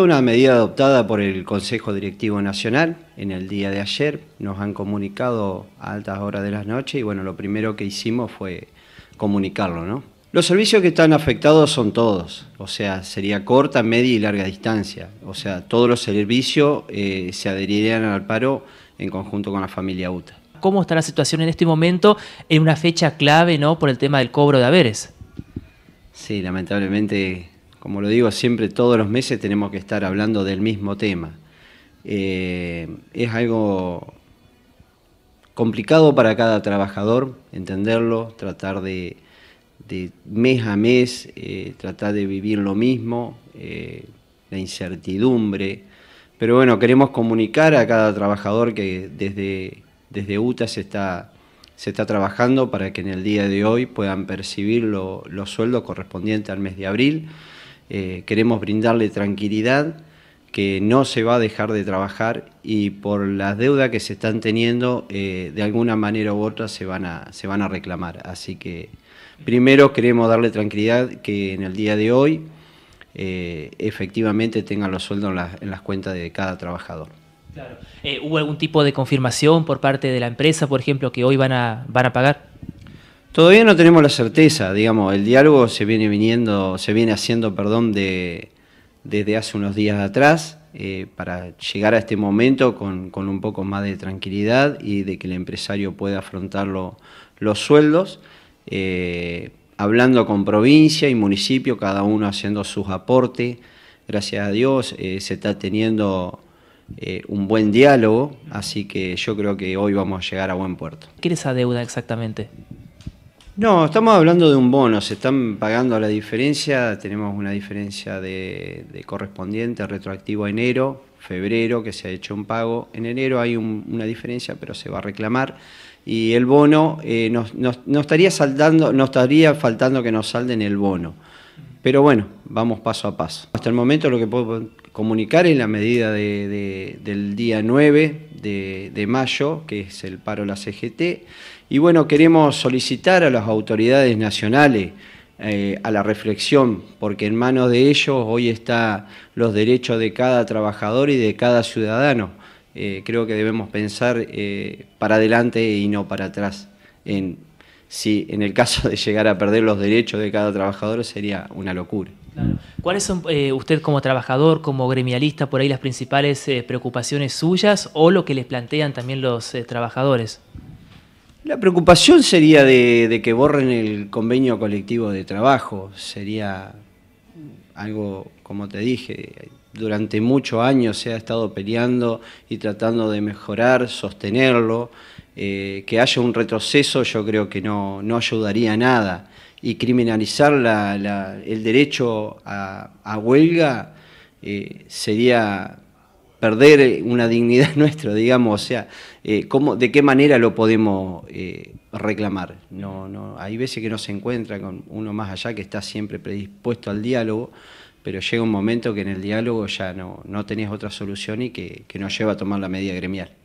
es una medida adoptada por el Consejo Directivo Nacional en el día de ayer. Nos han comunicado a altas horas de la noche y bueno, lo primero que hicimos fue comunicarlo, ¿no? Los servicios que están afectados son todos, o sea, sería corta, media y larga distancia. O sea, todos los servicios eh, se adherirían al paro en conjunto con la familia UTA. ¿Cómo está la situación en este momento en una fecha clave, ¿no? Por el tema del cobro de haberes. Sí, lamentablemente como lo digo siempre, todos los meses tenemos que estar hablando del mismo tema. Eh, es algo complicado para cada trabajador entenderlo, tratar de, mes a mes, eh, tratar de vivir lo mismo, eh, la incertidumbre. Pero bueno, queremos comunicar a cada trabajador que desde, desde UTA se está, trabajando para que en el día de hoy puedan percibir los sueldos correspondientes al mes de abril. Eh, queremos brindarle tranquilidad que no se va a dejar de trabajar y por las deudas que se están teniendo, eh, de alguna manera u otra se van, a, se van a reclamar. Así que primero queremos darle tranquilidad que en el día de hoy eh, efectivamente tengan los sueldos en, las cuentas de cada trabajador. ¿Hubo algún tipo de confirmación por parte de la empresa, por ejemplo, que hoy van a, van a pagar? Todavía no tenemos la certeza, digamos, el diálogo se viene viniendo, se viene haciendo, perdón, de, desde hace unos días atrás, eh, para llegar a este momento con, un poco más de tranquilidad y de que el empresario pueda afrontar los sueldos, eh, hablando con provincia y municipio, cada uno haciendo sus aportes. Gracias a Dios eh, se está teniendo un buen diálogo, así que yo creo que hoy vamos a llegar a buen puerto. ¿Qué es esa deuda exactamente? No, estamos hablando de un bono, se están pagando la diferencia, tenemos una diferencia de, correspondiente retroactivo a enero, febrero, que se ha hecho un pago. En enero hay una diferencia, pero se va a reclamar. Y el bono, eh, nos, estaría estaría faltando que nos salden el bono. Pero bueno, vamos paso a paso. Hasta el momento lo que puedo comunicar es la medida del día 9 de, mayo, que es el paro la CGT. Y bueno, queremos solicitar a las autoridades nacionales, eh, a la reflexión, porque en manos de ellos hoy están los derechos de cada trabajador y de cada ciudadano. Eh, creo que debemos pensar eh, para adelante y no para atrás si en el caso de llegar a perder los derechos de cada trabajador sería una locura. ¿Cuáles son eh, usted como trabajador, como gremialista, por ahí las principales eh, preocupaciones suyas o lo que les plantean también los eh, trabajadores? La preocupación sería de, que borren el convenio colectivo de trabajo, sería algo, como te dije, durante muchos años se ha estado peleando y tratando de mejorar, sostenerlo, eh, que haya un retroceso yo creo que no, no ayudaría a nada. Y criminalizar el derecho a, huelga eh, sería perder eh, una dignidad nuestra, digamos, o sea, ¿de qué manera lo podemos reclamar? No, no, hay veces que no se encuentra con uno más allá que está siempre predispuesto al diálogo, pero llega un momento que en el diálogo ya no, no tenés otra solución y que, que nos lleva a tomar la medida gremial.